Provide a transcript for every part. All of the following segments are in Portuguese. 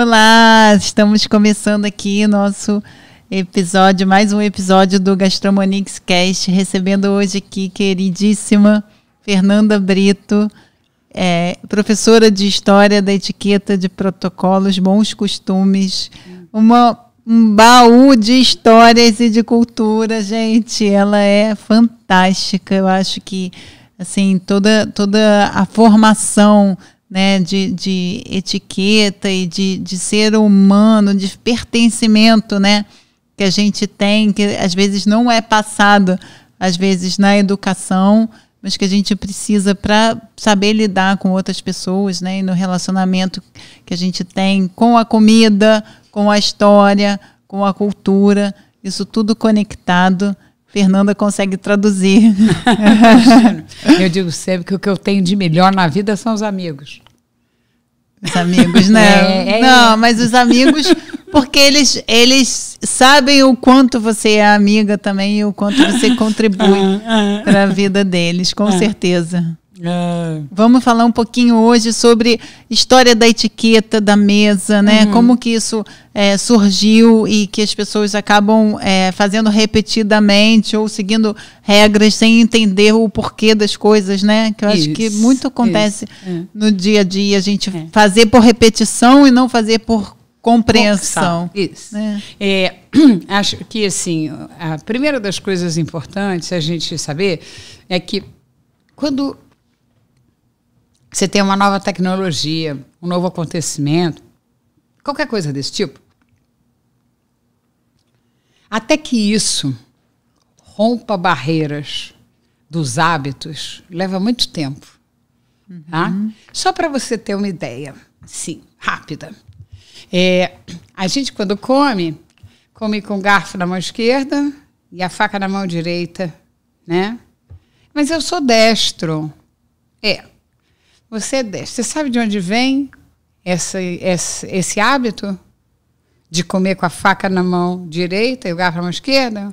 Olá, estamos começando aqui nosso episódio, mais um episódio do Gastromonix Cast, recebendo hoje aqui queridíssima Fernanda Brito, é, professora de História da Etiqueta de Protocolos, Bons Costumes, uma, um baú de histórias e de cultura, gente, ela é fantástica, eu acho que assim toda, toda a formação né, de, de etiqueta e de, de ser humano, de pertencimento, né, que a gente tem, que às vezes não é passado, às vezes na educação, mas que a gente precisa para saber lidar com outras pessoas, né, e no relacionamento que a gente tem com a comida, com a história, com a cultura, isso tudo conectado. Fernanda consegue traduzir. eu digo sempre que o que eu tenho de melhor na vida são os amigos. Os amigos, né? É, é, não, mas os amigos, porque eles, eles sabem o quanto você é amiga também e o quanto você contribui ah, ah. para a vida deles, com ah. certeza. É. Vamos falar um pouquinho hoje sobre história da etiqueta da mesa, né? Uhum. Como que isso é, surgiu e que as pessoas acabam é, fazendo repetidamente ou seguindo regras sem entender o porquê das coisas, né? Que eu isso. acho que muito acontece isso. É. no dia a dia, a gente é. fazer por repetição e não fazer por compreensão. Isso. Né? É, acho que assim, a primeira das coisas importantes a gente saber é que quando você tem uma nova tecnologia, um novo acontecimento, qualquer coisa desse tipo. Até que isso rompa barreiras dos hábitos leva muito tempo. Tá? Uhum. Tá? Só para você ter uma ideia, sim, rápida. É, a gente, quando come, come com o garfo na mão esquerda e a faca na mão direita, né? Mas eu sou destro. É, você é desce. Você sabe de onde vem essa, esse, esse hábito de comer com a faca na mão direita e o garfo na mão esquerda?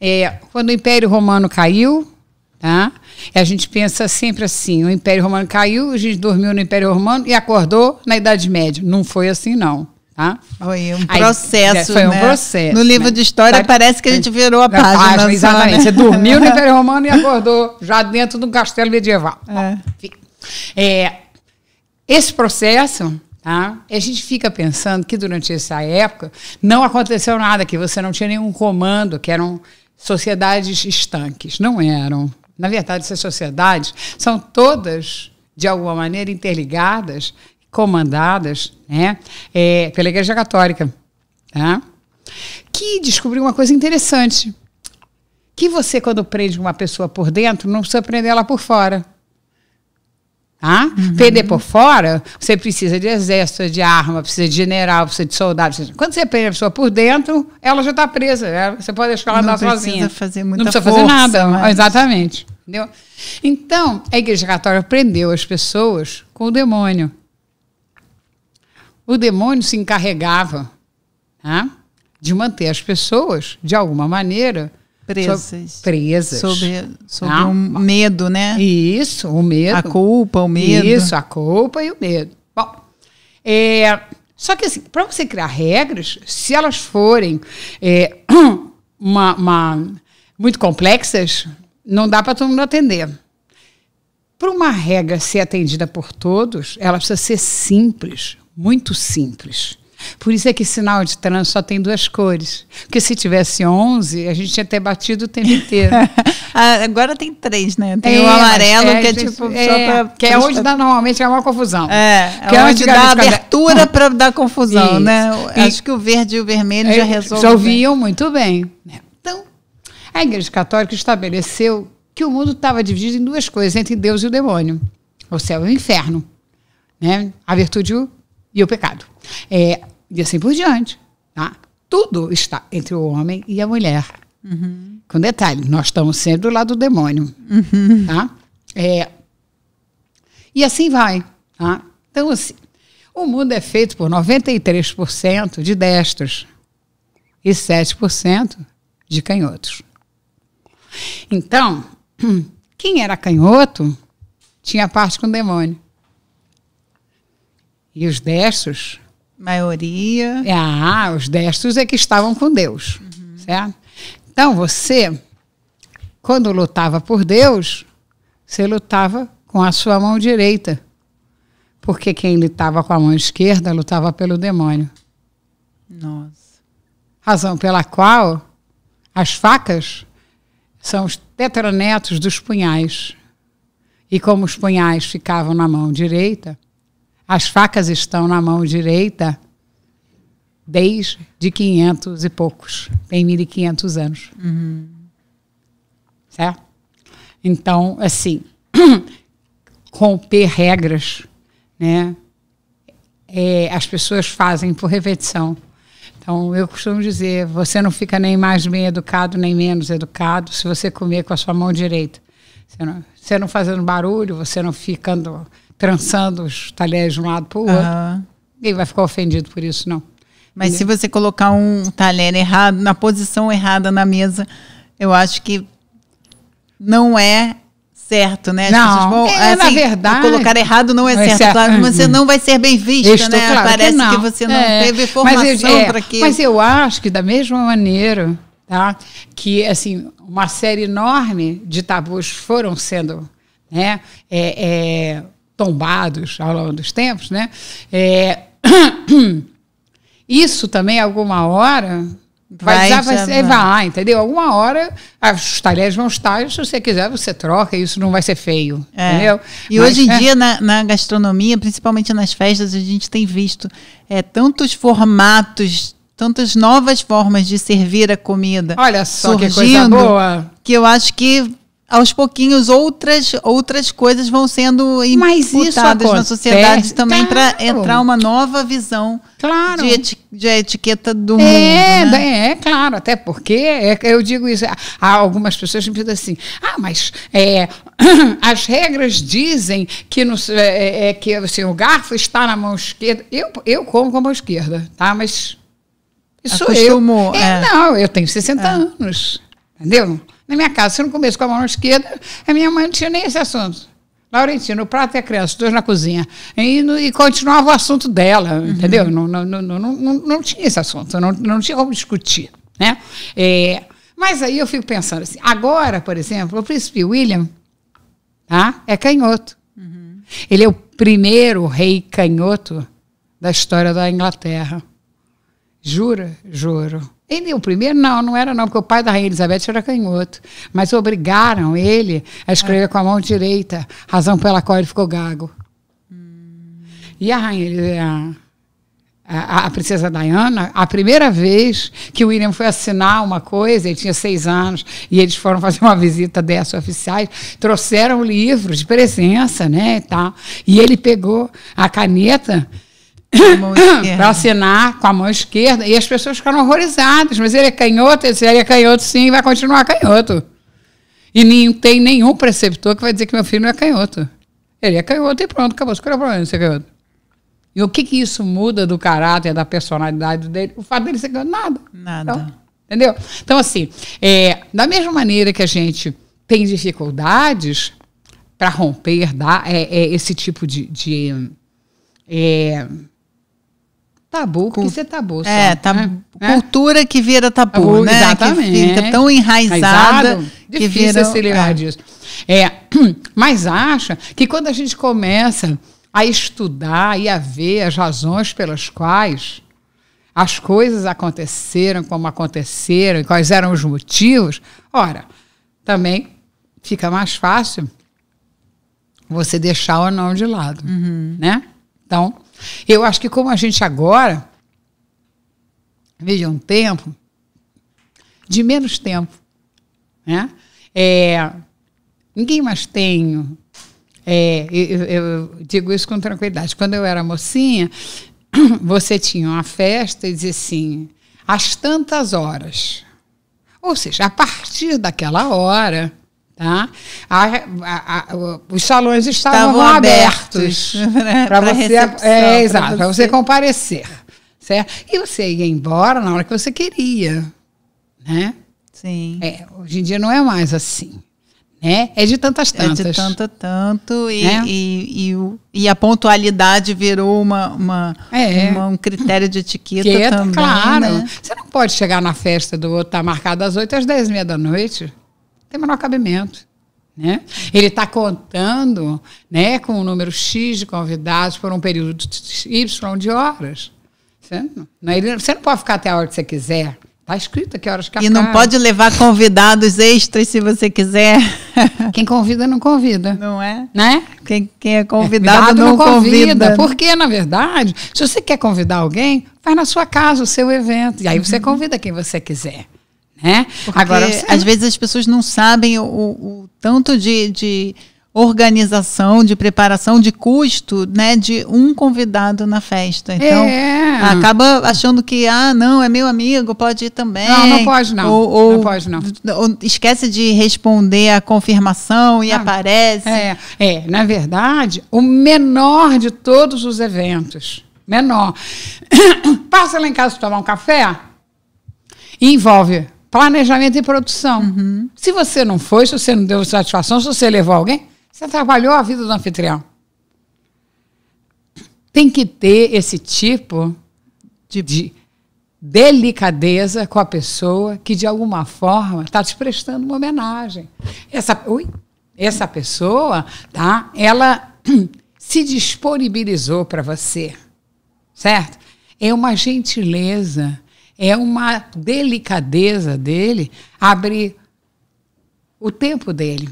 É, quando o Império Romano caiu, tá? a gente pensa sempre assim: o Império Romano caiu, a gente dormiu no Império Romano e acordou na Idade Média. Não foi assim, não. Tá? Foi um processo. Aí, foi um né? processo. No livro né? de história parece que a gente virou a página. página só, exatamente. Né? Você dormiu no Império Romano e acordou já dentro do castelo medieval. É. Bom, é, esse processo Tá? a gente fica pensando que durante essa época não aconteceu nada, que você não tinha nenhum comando, que eram sociedades estanques. Não eram. Na verdade, essas sociedades são todas, de alguma maneira, interligadas, comandadas né? É, pela Igreja Católica, tá? que descobriu uma coisa interessante. Que você, quando prende uma pessoa por dentro, não precisa prender ela por fora. Tá? Uhum. Perder por fora, você precisa de exército, de arma, precisa de general, precisa de soldado. Precisa... Quando você prende a pessoa por dentro, ela já está presa. Né? você pode deixar ela andar sozinha. Não precisa fazer muita Não precisa força, fazer nada. Mas... Exatamente. Entendeu? Então, a Igreja Católica prendeu as pessoas com o demônio. O demônio se encarregava tá? de manter as pessoas, de alguma maneira, presas. So, presas. Sobre, sobre o um medo, né? Isso, o medo. A culpa, o medo. Isso, a culpa e o medo. Bom, é, só que assim, para você criar regras, se elas forem é, uma, uma, muito complexas, não dá para todo mundo atender. Para uma regra ser atendida por todos, ela precisa ser simples, muito simples. Por isso é que sinal de trânsito só tem duas cores. Porque se tivesse 11, a gente ia ter batido o tempo inteiro. Ah, agora tem três, né? Tem é, o amarelo, é, que é tipo é, só para. Que é onde dá normalmente é uma confusão. É, que é, é onde dá abertura para dar confusão, isso. né? E, Acho que o verde e o vermelho já é, resolvem. Resolviam muito bem. Então, a Igreja Católica estabeleceu que o mundo estava dividido em duas coisas, entre Deus e o demônio, o céu e o inferno, né? a virtude e o pecado. É, e assim por diante. Tá? Tudo está entre o homem e a mulher. Uhum. Com detalhe, nós estamos sempre do lado do demônio. Uhum. Tá? É, e assim vai. Tá? Então, assim, o mundo é feito por 93% de destros e 7% de canhotos. Então, quem era canhoto tinha parte com o demônio. E os destros Maioria. É, ah, os destros é que estavam com Deus, uhum. certo? Então você, quando lutava por Deus, você lutava com a sua mão direita. Porque quem lutava com a mão esquerda lutava pelo demônio. Nossa. Razão pela qual as facas são os tetranetos dos punhais. E como os punhais ficavam na mão direita, as facas estão na mão direita desde 500 e poucos. Tem 1.500 anos. Uhum. Certo? Então, assim, romper regras, né? É, as pessoas fazem por repetição. Então, eu costumo dizer, você não fica nem mais bem educado, nem menos educado, se você comer com a sua mão direita. Você não, você não fazendo barulho, você não ficando trançando os talheres de um lado para o outro. Uhum. Ninguém vai ficar ofendido por isso, não. Mas Entendeu? Né? se você colocar um talher errado, na posição errada na mesa, eu acho que não é certo, né? não, é, assim, na verdade. Colocar errado não é, é certo, certo, claro, mas você uhum. não vai ser bem vista, Estou né? Claro Parece que, não. que você não é, teve formação é, é, para que. Mas eu acho que da mesma maneira, tá? Que assim, uma série enorme de tabus foram sendo, né? tombados ao longo dos tempos, né? É, isso também, alguma hora, Vai, vai, vai, vai, vai, entendeu? Alguma hora os talheres vão estar, se você quiser, você troca, isso não vai ser feio. É. Entendeu? E Mas, hoje em é. dia, na, na, gastronomia, principalmente nas festas, a gente tem visto é, tantos formatos, tantas novas formas de servir a comida. Olha só surgindo, que coisa boa! Que eu acho que aos pouquinhos outras outras coisas vão sendo imputadas na sociedade também claro. para entrar uma nova visão claro. de, eti de etiqueta do é, mundo. Né? É, é, claro, até porque é, eu digo isso. Há algumas pessoas me dizem assim: ah, mas é, as regras dizem que, no, é, é, é que assim, o garfo está na mão esquerda. Eu, eu como com a mão esquerda, tá? Mas isso Acostumou, eu. É, é. Não, eu tenho 60 anos. Entendeu? na minha casa. Se não comesse com a mão esquerda, a minha mãe não tinha nem esse assunto. Laurentino, o prato é a criança, os dois na cozinha. E, e continuava o assunto dela, uhum. entendeu? Não, não, não, não, não, não, tinha esse assunto, não, não tinha como discutir. Né? É, mas aí eu fico pensando assim, agora, por exemplo, o príncipe William tá, é canhoto. Uhum. Ele é o primeiro rei canhoto da história da Inglaterra. Jura? Juro. Ele, é o primeiro não, não era não, porque o pai da Rainha Elizabeth era canhoto. Mas obrigaram ele a escrever ah. com a mão direita, razão pela qual ele ficou gago. Hum. E a Rainha, a, a, a, princesa Diana, a primeira vez que o William foi assinar uma coisa, ele tinha seis anos, e eles foram fazer uma visita dessa oficiais, trouxeram livros de presença, né, e tal. E ele pegou a caneta para assinar com a mão esquerda. E as pessoas ficaram horrorizadas. Mas ele é canhoto? Ele, é canhoto sim, vai continuar canhoto. E nem tem nenhum preceptor que vai dizer que meu filho não é canhoto. Ele é canhoto e pronto, acabou. Qual é o problema de ser canhoto? E o que, que isso muda do caráter, da personalidade dele? O fato dele ser canhoto? Nada. Nada. Então, entendeu? Então, assim, é, da mesma maneira que a gente tem dificuldades para romper dá, é, é, esse tipo de, de é, Tabu, porque isso é tabu. É, só, é, tabu, né? né? cultura que vira tabu, tabu né? Exatamente. Que fica tão enraizada. que vira, se livrar é. disso. É, mas acha que quando a gente começa a estudar e a ver as razões pelas quais as coisas aconteceram como aconteceram e quais eram os motivos, ora, também fica mais fácil você deixar o não de lado, uhum. né? Então, eu acho que como a gente agora veja um tempo de menos tempo, né? É, ninguém mais tem. É, eu, eu, digo isso com tranquilidade. Quando eu era mocinha, você tinha uma festa e dizia assim, às tantas horas. Ou seja, a partir daquela hora, Tá? A, a, a, os salões estavam, estavam abertos, abertos para você, é, exato, para você. você comparecer, certo? E você ia embora na hora que você queria, né? Sim. É, hoje em dia não é mais assim. Né? É de tantas tantas. É de tanto, tanto. E, né? e, e, e, a pontualidade virou uma, uma, é. uma um critério de etiqueta Quieta, é, também. Claro. Né? Você não pode chegar na festa do outro, tá marcado às 8 às 10 e meia da noite tem menor cabimento. Né? Ele está contando né, com o um número X de convidados por um período Y de horas. Você não, né? você não pode ficar até a hora que você quiser. Está escrito que horas que E não pode levar convidados extras se você quiser. Quem convida, não convida. Não é? Né? Quem, quem é convidado, não, não convida. convida. Porque, na verdade, se você quer convidar alguém, faz na sua casa o seu evento. E aí você convida quem você quiser. Né? Porque Agora, você... às vezes as pessoas não sabem o, o tanto de, de organização, de preparação, de custo, né, de um convidado na festa. Então, é. acaba achando que, ah, não, é meu amigo, pode ir também. Não, não pode não. Ou, ou não pode não. Ou esquece de responder a confirmação e ah, aparece. É, é, na verdade, o menor de todos os eventos, menor. Passa lá em casa tomar um café, envolve planejamento e produção. Uhum. Se você não foi, se você não deu satisfação, se você levou alguém, você trabalhou a vida do anfitrião. Tem que ter esse tipo de, de delicadeza com a pessoa que, de alguma forma, está te prestando uma homenagem. Essa, ui, essa pessoa, tá? ela se disponibilizou para você, certo? É uma gentileza é uma delicadeza dele abrir o tempo dele,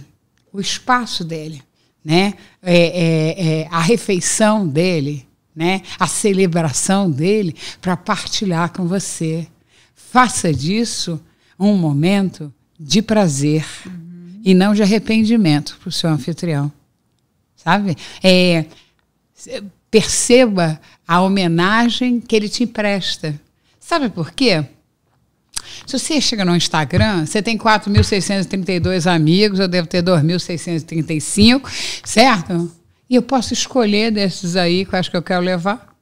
o espaço dele, né? É, é, é, a refeição dele, né? a celebração dele para partilhar com você. Faça disso um momento de prazer uhum. e não de arrependimento para o seu anfitrião. Sabe? É, perceba a homenagem que ele te presta Sabe por quê? Se você chega no Instagram, você tem 4.632 amigos, eu devo ter 2.635, certo? E eu posso escolher desses aí que eu acho que eu quero levar.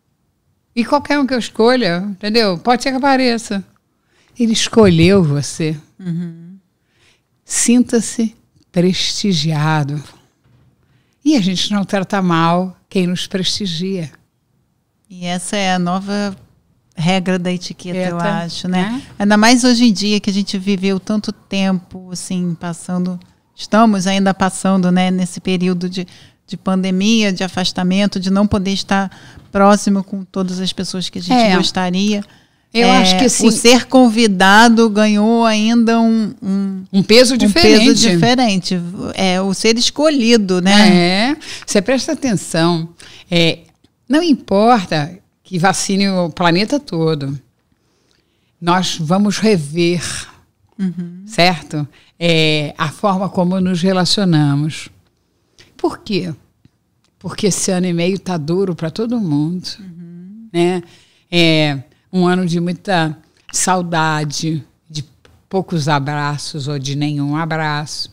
E qualquer um que eu escolha, entendeu? Pode ser que apareça. Ele escolheu você. Uhum. Sinta-se prestigiado. E a gente não trata mal quem nos prestigia. E essa é a nova regra da etiqueta, eu acho, né? É? Ainda mais hoje em dia que a gente viveu tanto tempo, assim, passando. Estamos ainda passando, né, nesse período de, de pandemia, de afastamento, de não poder estar próximo com todas as pessoas que a gente é. gostaria. Eu é, acho que sim o ser convidado ganhou ainda um, um, um peso diferente. Um peso diferente. É o ser escolhido, né? É. Você presta atenção. É, não importa que vacine o planeta todo. Nós vamos rever, uhum. certo? É, a forma como nos relacionamos. Por quê? Porque esse ano e meio tá duro para todo mundo, uhum. né? É um ano de muita saudade, de poucos abraços ou de nenhum abraço,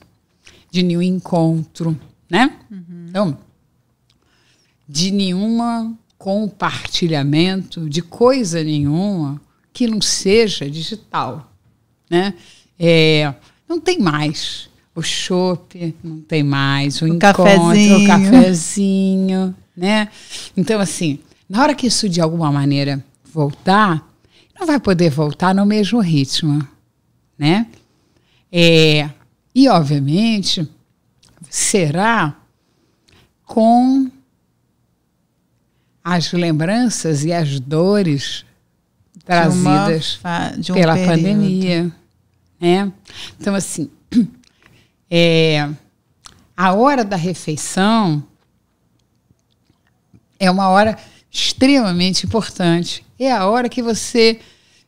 de nenhum encontro, né? Uhum. Então, de nenhuma compartilhamento de coisa nenhuma que não seja digital. Né? É, não tem mais. O shopping, não tem mais, o, o encontro, cafezinho. o cafezinho, né? Então, assim, na hora que isso de alguma maneira voltar, não vai poder voltar no mesmo ritmo, né? É, e, obviamente, será com as lembranças e as dores trazidas um pela período. pandemia. Né? Então, assim, é, a hora da refeição é uma hora extremamente importante. É a hora que você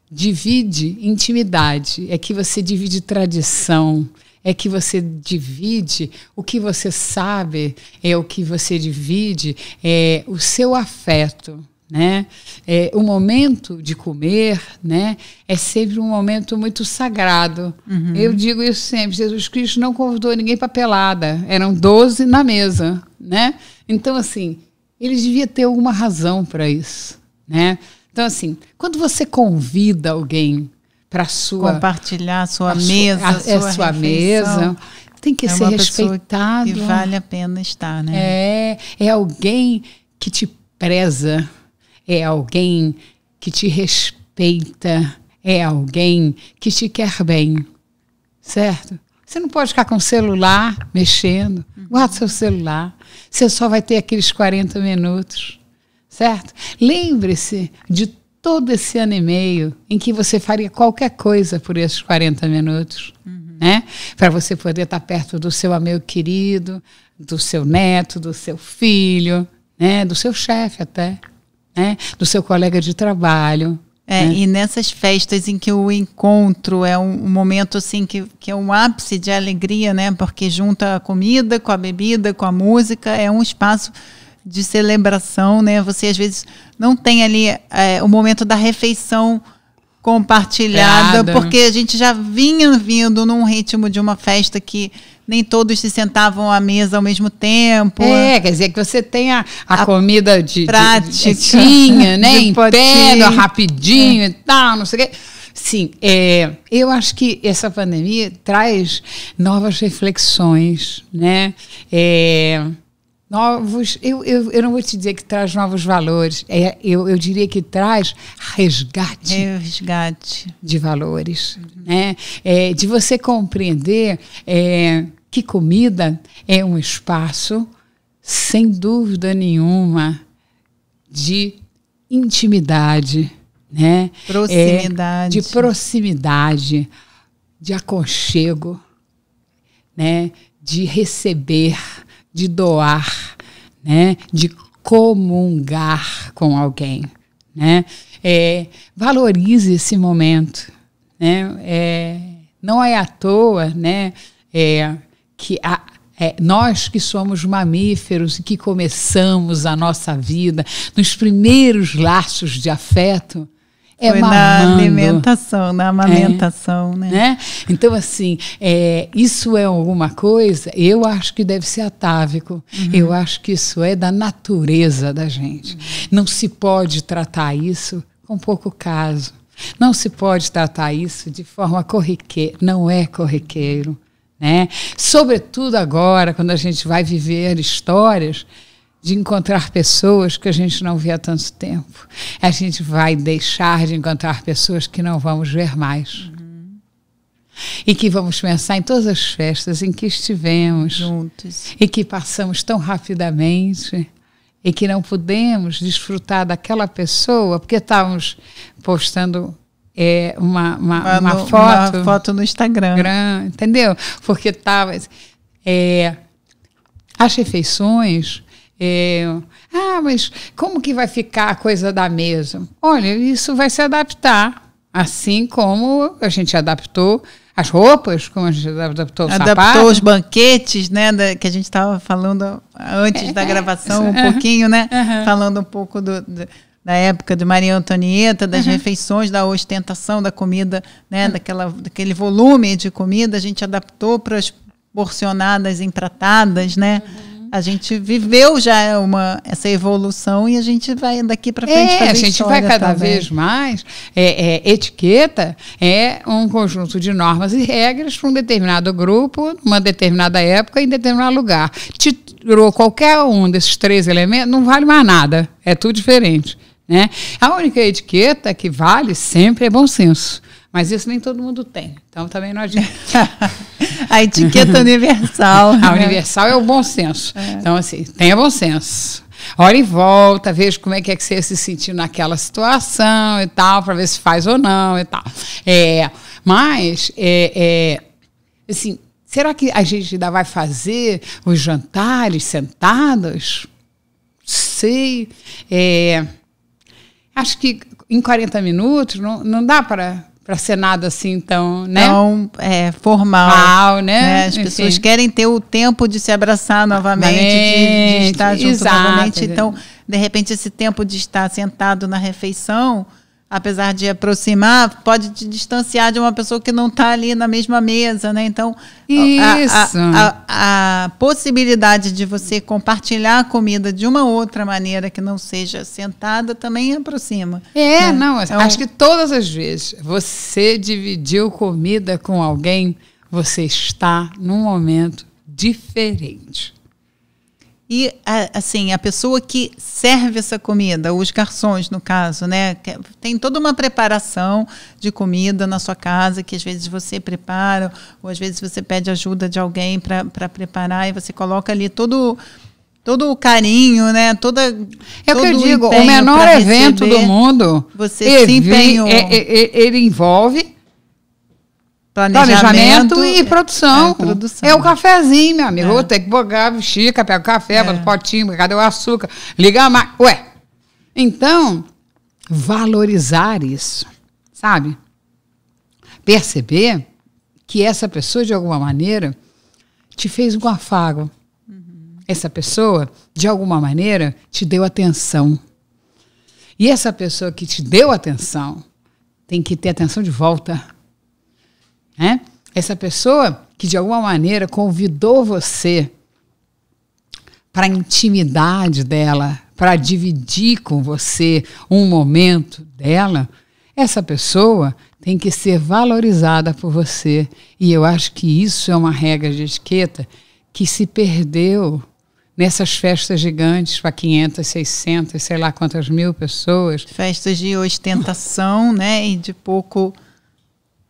divide intimidade, é que você divide tradição, é que você divide, o que você sabe é o que você divide, é o seu afeto. Né? É, o momento de comer né, é sempre um momento muito sagrado. Uhum. Eu digo isso sempre: Jesus Cristo não convidou ninguém para pelada, eram 12 na mesa. Né? Então, assim, ele devia ter alguma razão para isso. Né? Então, assim, quando você convida alguém para sua compartilhar sua mesa, a, sua, a, sua mesa. É, Tem que é ser respeitado. E vale a pena estar, né? É, é alguém que te preza, é alguém que te respeita, é alguém que te quer bem. Certo? Você não pode ficar com o celular mexendo. Guarda seu celular. Você só vai ter aqueles 40 minutos. Certo? Lembre-se de todo esse ano e meio em que você faria qualquer coisa por esses 40 minutos, uhum. né? Para você poder estar tá perto do seu amigo querido, do seu neto, do seu filho, né? Do seu chefe até, né? Do seu colega de trabalho. É, né? E nessas festas em que o encontro é um, um, momento assim que, que é um ápice de alegria, né? Porque junta a comida com a bebida, com a música, é um espaço de celebração, né? Você às vezes não tem ali é, o momento da refeição compartilhada, Criada. porque a gente já vinha vindo num ritmo de uma festa que nem todos se sentavam à mesa ao mesmo tempo. É, quer dizer, que você tem a, a, a comida de prática, né, de em pé, é. rapidinho é. e tal, não sei o quê. Sim, é, eu acho que essa pandemia traz novas reflexões, né? É, novos. Eu, eu, eu não vou te dizer que traz novos valores, é, eu, eu diria que traz resgate. resgate. De valores. Uhum. Né? É, de você compreender é, que comida é um espaço, sem dúvida nenhuma, de intimidade, né? Proximidade. É, de proximidade, de aconchego, né? De receber, de doar, né? De comungar com alguém, né? É, valorize esse momento, né? É, não é à toa, né? É, que a, é, nós que somos mamíferos e que começamos a nossa vida nos primeiros laços de afeto, é foi na alimentação, na amamentação, é, né? né? Então, assim, é, isso é alguma coisa, eu acho que deve ser atávico. Uhum. Eu acho que isso é da natureza da gente. Não se pode tratar isso com pouco caso. Não se pode tratar isso de forma corriqueira. Não é corriqueiro, né? Sobretudo agora, quando a gente vai viver histórias de encontrar pessoas que a gente não vê há tanto tempo. A gente vai deixar de encontrar pessoas que não vamos ver mais. Uhum. E que vamos pensar em todas as festas em que estivemos. Juntos. E que passamos tão rapidamente. E que não pudemos desfrutar daquela pessoa, porque estávamos postando é, uma, uma, uma, no, foto. Uma foto no Instagram. entendeu? Porque estava. É, as refeições é, ah, mas como que vai ficar a coisa da mesa? Olha, isso vai se adaptar, assim como a gente adaptou as roupas, como a gente adaptou os o adaptou os banquetes, né, da, que a gente estava falando antes é, da é, gravação é, um pouquinho, né, falando um pouco do, do, da época de Maria Antonieta, das uhum. refeições, da ostentação da comida, né, uhum. daquela, daquele volume de comida, a gente adaptou para as porcionadas, empratadas, né, uhum. A gente viveu já uma, essa evolução e a gente vai daqui para frente é, fazer A gente vai cada também. vez mais. É, é, etiqueta é um conjunto de normas e regras para um determinado grupo, uma determinada época, em determinado lugar. Tirou qualquer um desses três elementos, não vale mais nada. É tudo diferente. Né? A única etiqueta que vale sempre é bom senso. Mas isso nem todo mundo tem, então também não adianta. a etiqueta universal. a né? universal é o bom senso. É. Então, assim, tenha bom senso. Olha em volta, veja como é que, é que você ia se sentiu naquela situação e tal, para ver se faz ou não e tal. É, mas, é, é, assim, será que a gente ainda vai fazer os jantares sentados? Sei. É, acho que em 40 minutos não, não dá para para ser nada assim tão, né? Tão é, formal. né? né? As Enfim. pessoas querem ter o tempo de se abraçar novamente, de, de, estar junto Exato. novamente. Então, de repente, esse tempo de estar sentado na refeição apesar de aproximar, pode te distanciar de uma pessoa que não está ali na mesma mesa, né? Então, a, a, a, a, possibilidade de você compartilhar a comida de uma outra maneira que não seja sentada também aproxima. É, né? não, então, acho que todas as vezes você dividiu comida com alguém, você está num momento diferente. E, assim, a pessoa que serve essa comida, os garçons, no caso, né? Tem toda uma preparação de comida na sua casa, que às vezes você prepara, ou às vezes você pede ajuda de alguém para preparar, e você coloca ali todo todo o carinho, né? Toda é o que eu digo, o menor evento do mundo, você se empenhou. É, é, é ele envolve Planejamento, planejamento e é, produção. É, produção. é, o cafezinho, meu amigo. É. Eu que bogar, bexiga, pega o café, é. bota o potinho, cadê o açúcar? Liga a máquina. Ué. Então, valorizar isso, sabe? Perceber que essa pessoa, de alguma maneira, te fez um afago. Uhum. Essa pessoa, de alguma maneira, te deu atenção. E essa pessoa que te deu atenção tem que ter atenção de volta. Né? Essa pessoa que de alguma maneira convidou você para a intimidade dela, para dividir com você um momento dela, essa pessoa tem que ser valorizada por você. E eu acho que isso é uma regra de etiqueta que se perdeu nessas festas gigantes para 500, 600, sei lá quantas mil pessoas. Festas de ostentação, né? E de pouco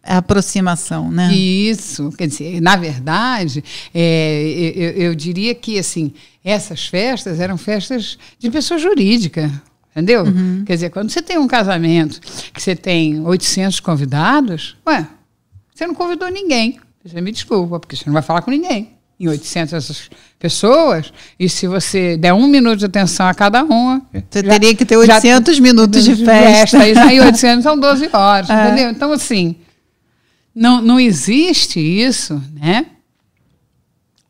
é a aproximação, né? Isso, quer dizer, na verdade, é, eu, eu, diria que assim essas festas eram festas de pessoa jurídica, entendeu? Uhum. Quer dizer, quando você tem um casamento que você tem 800 convidados, ué, você não convidou ninguém. Você me desculpa, porque você não vai falar com ninguém. Em 800 essas pessoas, e se você der um minuto de atenção a cada uma. Você já, teria que ter 800 já, minutos de festa. festa isso aí 800 são 12 horas, é. entendeu? Então, assim, não, não existe isso, né?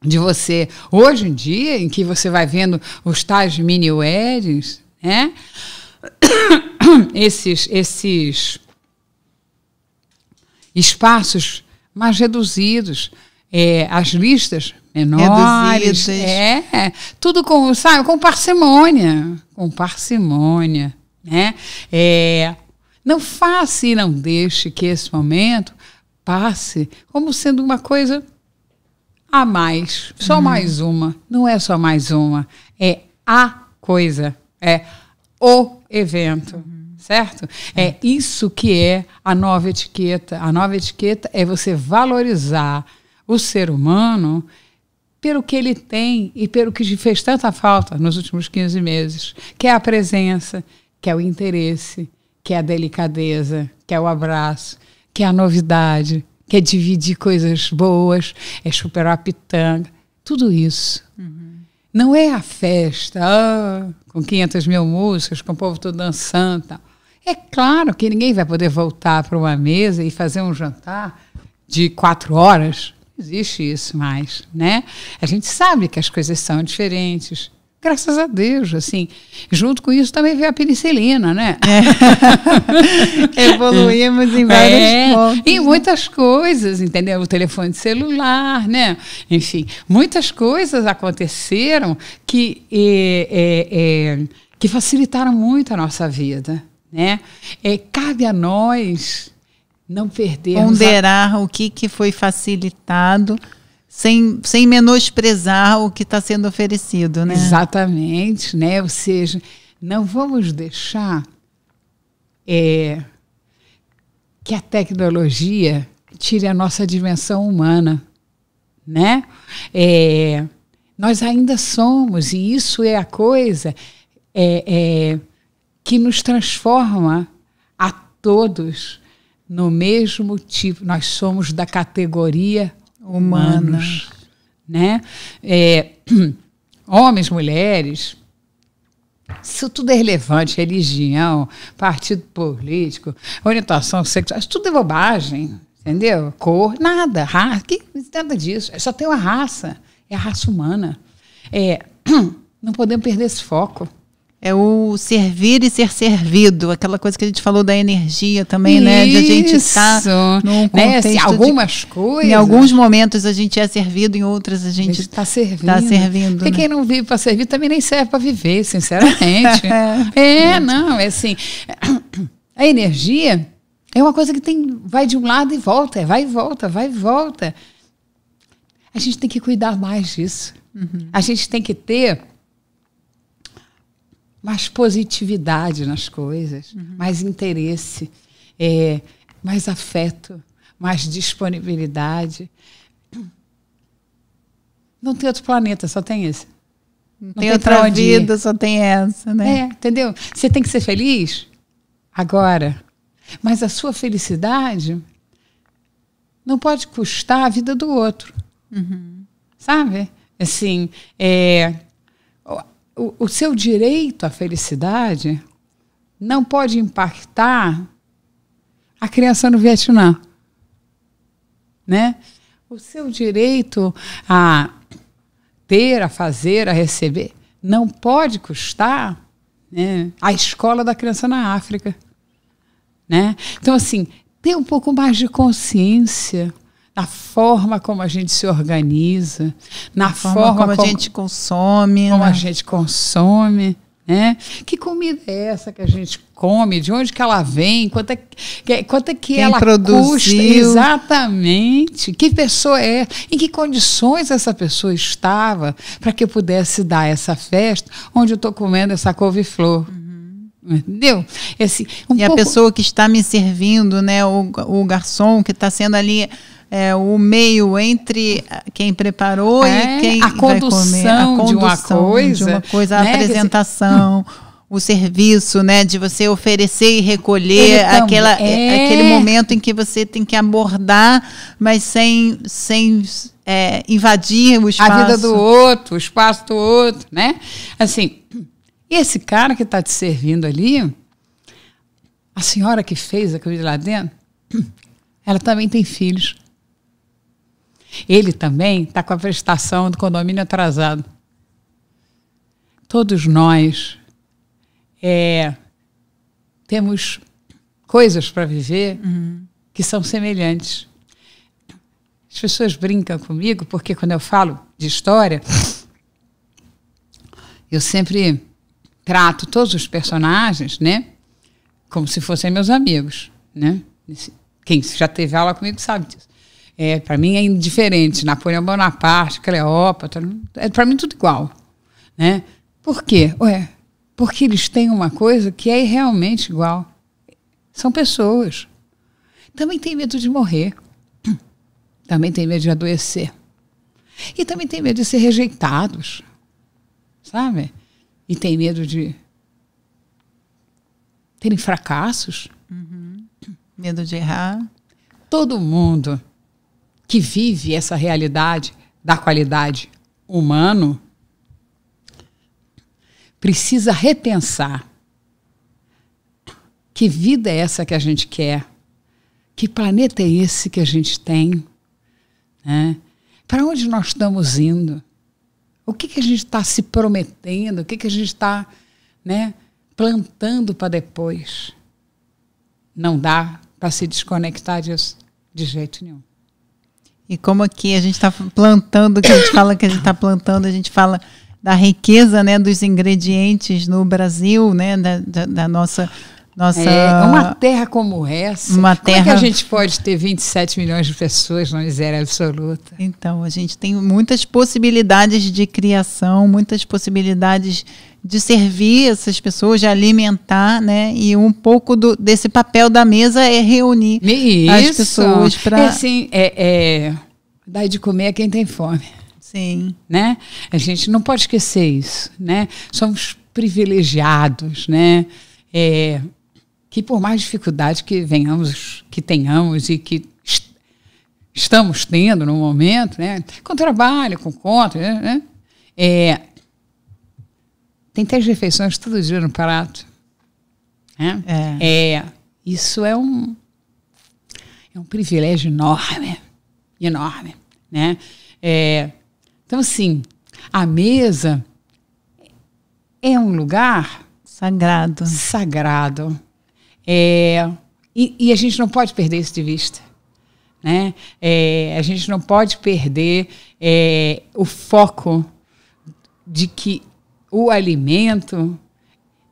De você, hoje em dia, em que você vai vendo os tais mini-weddings, né? esses, esses espaços mais reduzidos, é, as listas menores, reduzidas. é, tudo com, sabe, com parcimônia, com parcimônia, né? É, não faça e não deixe que esse momento passe como sendo uma coisa a mais, só uhum. mais uma. Não é só mais uma, é a coisa, é o evento. Uhum. Certo? É. é isso que é a nova etiqueta. A nova etiqueta é você valorizar o ser humano pelo que ele tem e pelo que fez tanta falta nos últimos 15 meses, que é a presença, que é o interesse, que é a delicadeza, que é o abraço, que é a novidade, que é dividir coisas boas, é superar a pitanga, tudo isso. Uhum. Não é a festa, oh, com 500 mil músicas, com o povo todo dançando. Tal. É claro que ninguém vai poder voltar para uma mesa e fazer um jantar de quatro horas. Não existe isso mais, né? A gente sabe que as coisas são diferentes, graças a Deus, assim. Junto com isso também veio a penicilina, né? É. Evoluímos em vários é. pontos. Em muitas coisas, entendeu? O telefone celular, né? Enfim, muitas coisas aconteceram que, é, é, é que facilitaram muito a nossa vida, né? É, cabe a nós não perdermos... Ponderar a... o que, que foi facilitado sem, sem menosprezar o que está sendo oferecido, né? Exatamente, né? Ou seja, não vamos deixar é, que a tecnologia tire a nossa dimensão humana, né? É, nós ainda somos, e isso é a coisa é, é que nos transforma a todos no mesmo tipo. Nós somos da categoria humanos, humanos. né? É, homens, mulheres, isso tudo é relevante, religião, partido político, orientação sexual, isso tudo é bobagem, entendeu? Cor, nada, raça, que, nada disso. É só tem uma raça, é a raça humana. É, não podemos perder esse foco. É o servir e ser servido, aquela coisa que a gente falou da energia também, Isso. né? De a gente estar tá num né, assim, contexto né? algumas de, coisas. Em alguns momentos a gente é servido, em outras a gente está servindo. Tá servindo Porque né? quem não vive para servir também nem serve para viver, sinceramente. É. é, não, é assim. A energia é uma coisa que tem, vai de um lado e volta, é vai e volta, vai e volta. A gente tem que cuidar mais disso. Uhum. A gente tem que ter mais positividade nas coisas, uhum. mais interesse, é, mais afeto, mais disponibilidade. Não tem outro planeta, só tem esse. Não, Não tem, tem outra vida, só tem essa, né? É, entendeu? Você tem que ser feliz agora. Mas a sua felicidade não pode custar a vida do outro. Uhum. Sabe? Assim, é, o, seu direito à felicidade não pode impactar a criança no Vietnã. Né? O seu direito a ter, a fazer, a receber, não pode custar né, a escola da criança na África. Né? Então, assim, ter um pouco mais de consciência na forma como a gente se organiza, na forma, forma como, como a gente consome, como né? a gente consome, né? Que comida é essa que a gente come? De onde que ela vem? Quanto é que, quanto é que Quem ela produziu. custa? Exatamente. Que pessoa é? Em que condições essa pessoa estava para que eu pudesse dar essa festa onde eu estou comendo essa couve-flor? Uhum. Entendeu? Esse, um e pouco... a pessoa que está me servindo, né? O, o garçom que está sendo ali é, o meio entre quem preparou é, e quem a condução, a condução de uma coisa, de uma coisa né? a apresentação. o serviço, né, de você oferecer e recolher então, aquela, é... aquele momento em que você tem que abordar, mas sem, sem é, invadir o espaço. A vida do outro, o espaço do outro, né? Assim, esse cara que está te servindo ali, a senhora que fez aquilo de lá dentro, ela também tem filhos. Ele também está com a prestação do condomínio atrasado. Todos nós é, temos coisas para viver uhum. que são semelhantes. As pessoas brincam comigo porque quando eu falo de história, eu sempre trato todos os personagens, né, como se fossem meus amigos, né? Quem já teve aula comigo sabe disso. É, para mim é indiferente. Napoleão Bonaparte, Cleópatra, é para mim tudo igual. Né? Por quê? Ué, porque eles têm uma coisa que é realmente igual. São pessoas. Também tem medo de morrer. Também tem medo de adoecer. E também tem medo de ser rejeitados. Sabe? E tem medo de terem fracassos. Uhum. Medo de errar. Todo mundo que vive essa realidade da qualidade humano precisa repensar que vida é essa que a gente quer, que planeta é esse que a gente tem, né? para onde nós estamos indo, o que, que a gente está se prometendo, o que, que a gente está né, plantando para depois. Não dá para se desconectar disso de jeito nenhum. E como aqui a gente está plantando, que a gente fala que a gente está plantando, a gente fala da riqueza né, dos ingredientes no Brasil, né, da, da, da nossa nossa, é, uma terra como essa. Uma como terra... é que a gente pode ter 27 milhões de pessoas na miséria absoluta? Então, a gente tem muitas possibilidades de criação, muitas possibilidades de servir essas pessoas, de alimentar, né? E um pouco do, desse papel da mesa é reunir Isso. as pessoas para. É assim, é, é, dar de comer a quem tem fome. Sim. Né? A gente não pode esquecer isso, né? Somos privilegiados, né? É, que por mais dificuldade que venhamos, que tenhamos e que est estamos tendo no momento, né? Com trabalho, com conta, né? É, tem três refeições todo dia no prato. Né? É. é. Isso é um, é um privilégio enorme. Enorme. Né? É, então, assim, a mesa é um lugar sagrado. Sagrado. É, e, e, a gente não pode perder isso de vista. Né? É, a gente não pode perder é, o foco de que o alimento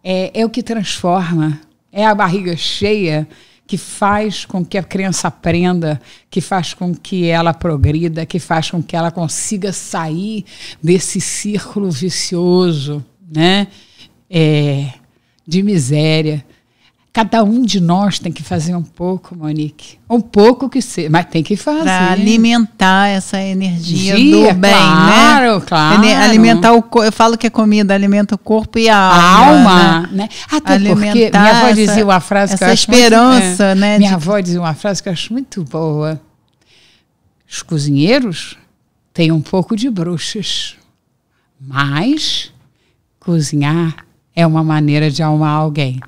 é, é o que transforma. É a barriga cheia que faz com que a criança aprenda, que faz com que ela progrida, que faz com que ela consiga sair desse círculo vicioso, né? É, de miséria, Cada um de nós tem que fazer um pouco, Monique. Um pouco que seja, mas tem que fazer. Para alimentar essa energia Dia, do é bem, claro, né? Claro, claro. Alimentar o eu falo que a é comida alimenta o corpo e a, a alma. Né? né? Até alimentar porque minha avó dizia essa, uma frase que eu acho esperança, muito, é, né? Minha de... avó dizia uma frase que eu acho muito boa. Os cozinheiros têm um pouco de bruxas, mas cozinhar é uma maneira de almar alguém.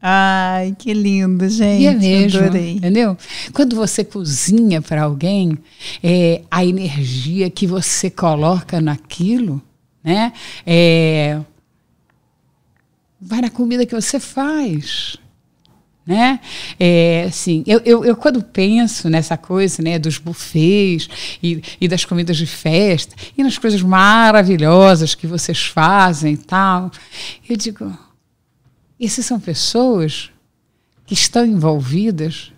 Ai, que lindo, gente. E é mesmo, Adorei. entendeu? Quando você cozinha para alguém, é, a energia que você coloca naquilo, né? É, vai na comida que você faz. Né? É, assim, eu, eu, eu, quando penso nessa coisa né, dos buffets e, e das comidas de festa e nas coisas maravilhosas que vocês fazem e tal, eu digo, esses são pessoas que estão envolvidas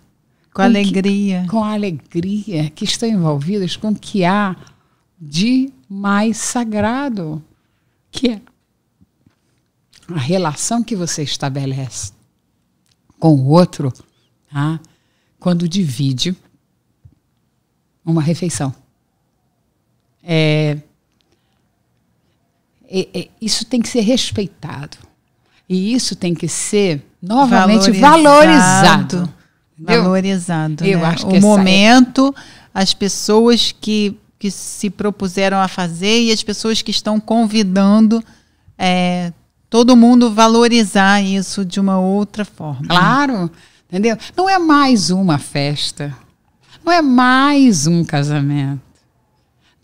com, alegria, que, com a alegria, que estão envolvidas com o que há de mais sagrado, que é a relação que você estabelece com o outro, tá? quando divide uma refeição. É, é, é, isso tem que ser respeitado. E isso tem que ser novamente valorizado. Valorizado. valorizado Eu né? acho que o é momento, é... as pessoas que, que se propuseram a fazer e as pessoas que estão convidando. É, todo mundo valorizar isso de uma outra forma. Claro, entendeu? Não é mais uma festa, não é mais um casamento,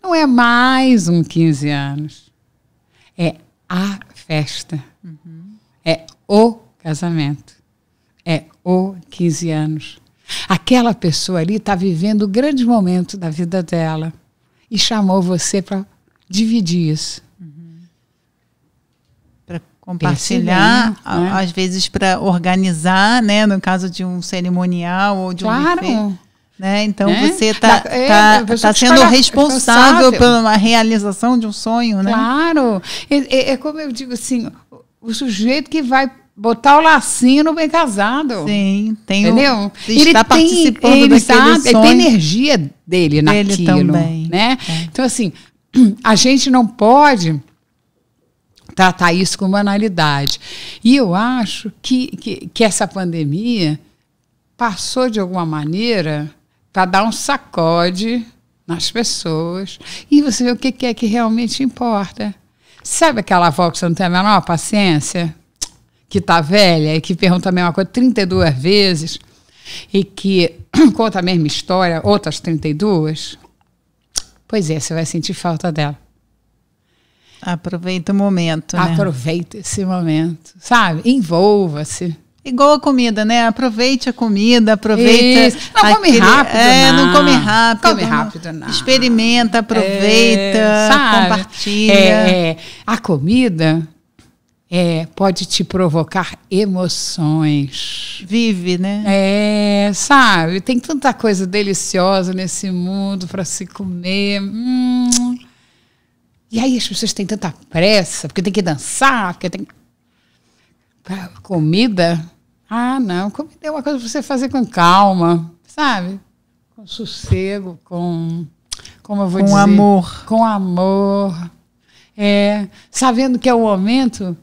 não é mais um 15 anos. É a festa. É o casamento. É o 15 anos. Aquela pessoa ali está vivendo o grande momento da vida dela e chamou você para dividir isso. Para compartilhar, né? às vezes para organizar, né? No caso de um cerimonial ou de claro. um buffet. Né? Então né? você está tá, é, tá, tá sendo é responsável, responsável pela realização de um sonho, né? Claro. É, é, é como eu digo assim, o sujeito que vai botar o lacinho no bem casado. Sim, tem entendeu? ele está participando ele daquele sabe, sonho. Ele tem energia dele naquilo, ele também. né? É. Então assim, a gente não pode tratar isso com banalidade. E eu acho que, que, que essa pandemia passou de alguma maneira para dar um sacode nas pessoas e você vê o que é que realmente importa. Sabe aquela avó que você não tem a menor paciência? Que tá velha e que pergunta a mesma coisa 32 vezes e que conta a mesma história outras 32? Pois é, você vai sentir falta dela. Aproveita o momento. Né? Aproveita esse momento, sabe? Envolva-se. Igual a comida, né? Aproveite a comida, aproveita. Isso. Não aquele, come rápido, é, não. não come rápido. Come rápido, não. Experimenta, aproveita, é, compartilha. É, é, a comida é, pode te provocar emoções. Vive, né? É, sabe? Tem tanta coisa deliciosa nesse mundo para se comer. Hum. E aí as pessoas têm tanta pressa, porque tem que dançar, porque tem. Comida ah, não, comida é uma coisa para você fazer com calma, sabe? Com sossego, com. Como eu vou com dizer? Com amor. Com amor. É, sabendo que é o momento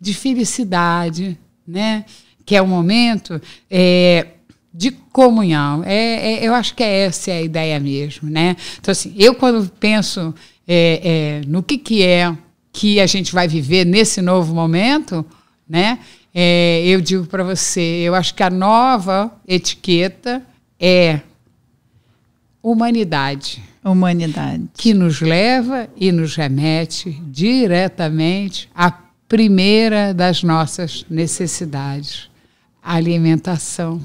de felicidade, né? Que é o momento é, de comunhão. É, é, eu acho que é essa a ideia mesmo, né? Então assim, eu quando penso é, é, no que que é que a gente vai viver nesse novo momento, né? É, eu digo para você, eu acho que a nova etiqueta é humanidade. Humanidade. Que nos leva e nos remete diretamente à primeira das nossas necessidades, a alimentação,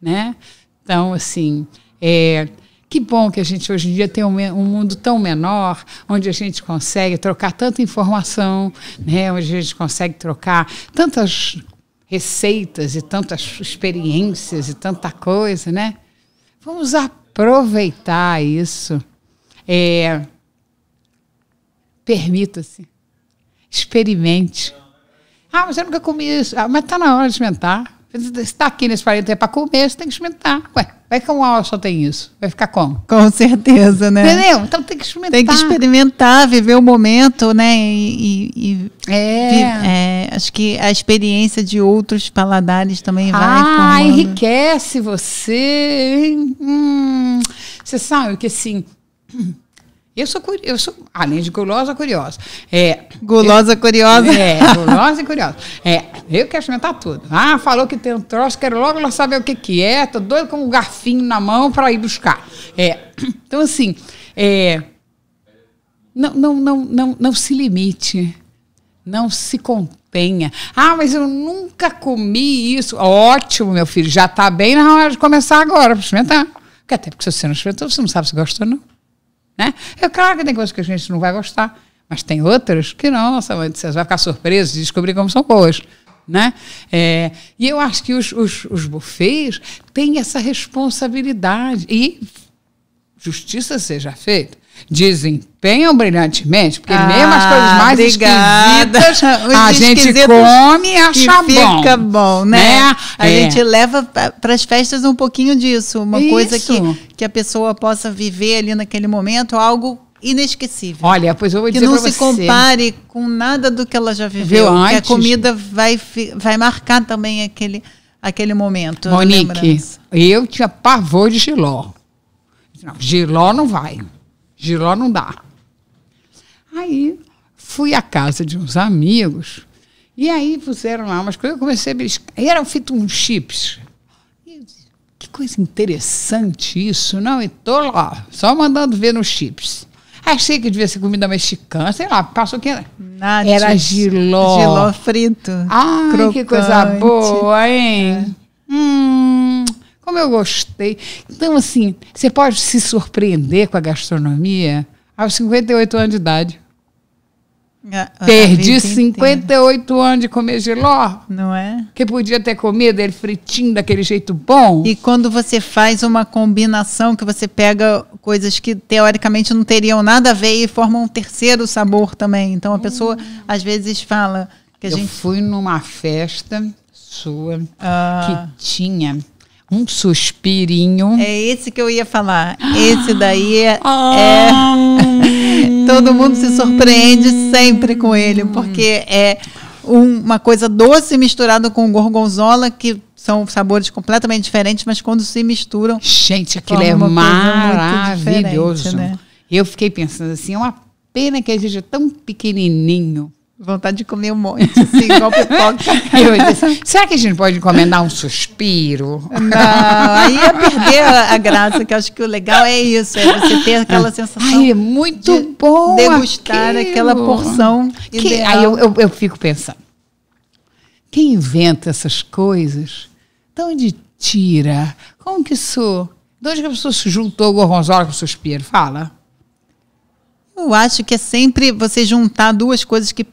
né? Então, assim, é, que bom que a gente hoje em dia tem um, um, mundo tão menor, onde a gente consegue trocar tanta informação, né? onde a gente consegue trocar tantas receitas e tantas experiências e tanta coisa, né? Vamos aproveitar isso. É, Permita-se. Experimente. Ah, mas eu nunca comi isso. Ah, mas está na hora de experimentar está aqui nesse planeta é para comer, você tem que experimentar. Ué, vai que um aula só tem isso. Vai ficar como? Com certeza, né? Entendeu? Então tem que experimentar. Tem que experimentar, viver o momento, né? E, e, e é. é. Acho que a experiência de outros paladares também vai. Ah, formando. enriquece você. Hum, você sabe que assim. Eu sou, eu sou, além de gulosa, curiosa. É, gulosa, eu, curiosa. É, gulosa e curiosa. É, eu quero experimentar tudo. Ah, falou que tem um troço, quero logo lá saber o que, que é. Tô doido com um garfinho na mão para ir buscar. É, então, assim, é, não, não, não, não, não se limite. Não se contenha. Ah, mas eu nunca comi isso. Ótimo, meu filho. Já está bem na hora de começar agora para experimentar. Porque até porque se você não experimentou, você não sabe se gostou ou não. Né? É claro que tem coisas que a gente não vai gostar, mas tem outras que, nossa, é, você vai ficar surpreso de descobrir como são boas. Né? É, e eu acho que os, os, os buffets têm essa responsabilidade. E justiça seja feita. Desempenham brilhantemente, porque ah, mesmo as coisas mais obrigada. esquisitas, a gente come e acha que bom. Fica bom, né? né? A é. gente leva para as festas um pouquinho disso, uma Isso. coisa que, que a pessoa possa viver ali naquele momento, algo inesquecível. Olha, pois eu vou dizer que não se compare com nada do que ela já viveu. antes? Que a comida vai, vai marcar também aquele, aquele momento. Monique, eu tinha pavor de giló não, Giló não vai. Giló não dá. Aí fui à casa de uns amigos e aí fizeram lá umas coisas. Eu comecei a beliscar. E eram feitos uns chips. Disse, que coisa interessante isso, não? E tô lá, só mandando ver nos chips. Achei que devia ser comida mexicana, sei lá, passou que Nada era giló. Giló frito. Ai, que coisa boa, hein? É. Hum. Como eu gostei. Então, assim, você pode se surpreender com a gastronomia aos 58 anos de idade. Ah, ah, Perdi 58 anos de comer giló. Não é? Que podia ter comido ele fritinho daquele jeito bom. E quando você faz uma combinação que você pega coisas que teoricamente não teriam nada a ver e formam um terceiro sabor também. Então a pessoa hum. às vezes fala que a Eu gente. fui numa festa sua ah. que tinha um suspirinho. É esse que eu ia falar. Esse daí é. Ah, é todo mundo se surpreende sempre com ele, porque é uma coisa doce misturada com gorgonzola, que são sabores completamente diferentes, mas quando se misturam. Gente, aquilo é maravilhoso. Né? Eu fiquei pensando assim, é uma pena que ele seja tão pequenininho Vontade de comer um monte, assim, igual pipoca. Disse, será que a gente pode encomendar um suspiro? Não, aí ia perder a, a, graça, que eu acho que o legal é isso, é você ter aquela sensação. Ai, é muito de bom! Degustar aquilo. aquela porção. Que, ideal. Aí eu, eu, eu fico pensando: quem inventa essas coisas? De onde tira? Como que isso? De onde que a pessoa se juntou gorgonzola com suspiro? Fala. Eu acho que é sempre você juntar duas coisas que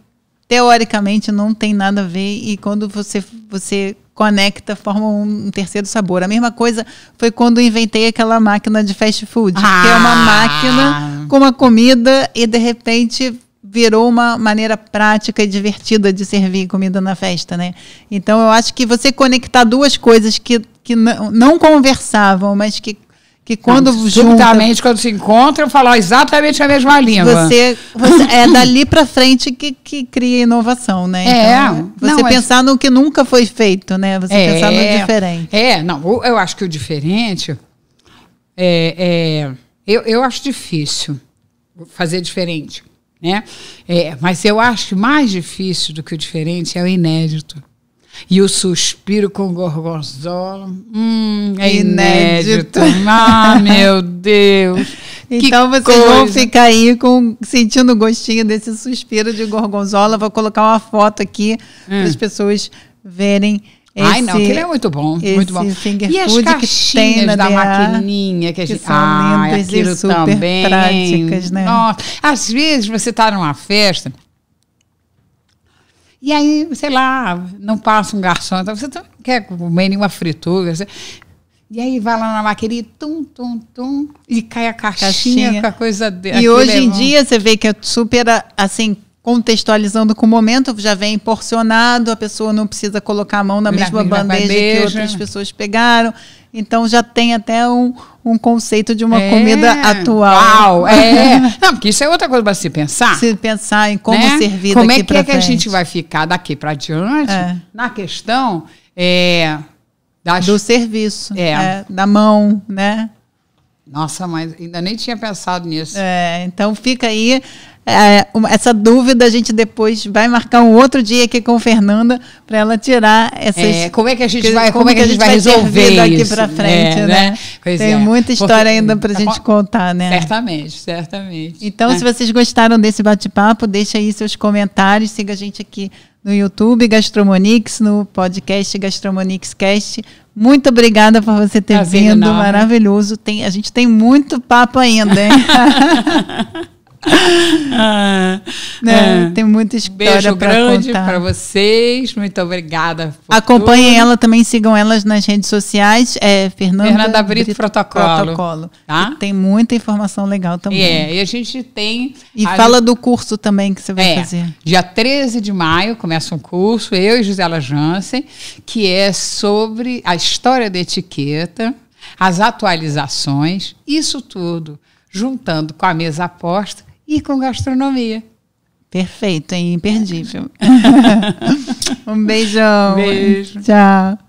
teoricamente não tem nada a ver e quando você você conecta forma um, terceiro sabor. A mesma coisa foi quando eu inventei aquela máquina de fast food, ah. que é uma ah. máquina com uma comida e de repente virou uma maneira prática e divertida de servir comida na festa, né? Então eu acho que você conectar duas coisas que, que não, não conversavam, mas que que quando juntamente quando se encontram falar exatamente a mesma língua. Você, você é dali para frente que, que cria inovação, né? É. Então, é você não, pensar no que nunca foi feito, né? Você é, pensar no diferente. É, não. Eu acho que o diferente é, é, eu, eu acho difícil fazer diferente, né? É, mas eu acho mais difícil do que o diferente é o inédito. E o suspiro com gorgonzola, hum, é inédito. inédito. Ah, meu Deus. Então que vocês coisa. vão ficar aí com, sentindo o gostinho desse suspiro de gorgonzola. Vou colocar uma foto aqui hum. para as pessoas verem. Esse, Ai, não, aquele é muito bom, muito bom. E as caixinhas da DA, maquininha que a gente... Que são ah, lindas aquilo e super também. práticas, né? Nossa, às vezes você está numa festa e aí, sei lá, não passa um garçom. Então, você não quer comer nenhuma fritura. Você... E aí vai lá na maqueria, tum, tum, tum, e cai a caixinha, caixinha. com a coisa dentro. E hoje em dia você vê que é super, assim, contextualizando com o momento, já vem porcionado, a pessoa não precisa colocar a mão na, mesma, bandeja, que outras pessoas pegaram. Então já tem até um, um conceito de uma é, comida atual. Uau, é. Não, porque isso é outra coisa para se pensar. Se pensar em como né? servir como daqui para Como é que, é que a gente vai ficar daqui para diante é. na questão é, das, do serviço, é. É, da mão, né? Nossa, mas ainda nem tinha pensado nisso. É, então fica aí é, é essa dúvida a gente depois vai marcar um outro dia aqui com Fernanda para ela tirar essas é, como é que a gente vai como, é como é que a gente, a gente vai resolver isso daqui para frente é, né, né? tem muita história Porque, ainda para a tá gente contar né certamente certamente então se vocês gostaram desse bate-papo deixa aí seus comentários siga a gente aqui no YouTube Gastromonix no podcast Gastromonix Cast muito obrigada por você ter Prazer vindo enorme. maravilhoso tem a gente tem muito papo ainda hein? Ah, né? É. Tem muita história Beijo grande para vocês. Muito obrigada. Acompanhem tudo. ela também, sigam elas nas redes sociais. É Fernanda, Fernanda Brito, Brito Protocolo. Protocolo. Tá? Tem muita informação legal também. É, e a gente tem. E fala do curso também que você vai é, fazer. Dia 13 de maio começa um curso, eu e Gisela Jansen, que é sobre a história da etiqueta, as atualizações, isso tudo juntando com a mesa aposta e com gastronomia. Perfeito, é imperdível. um beijão. Beijo. Tchau.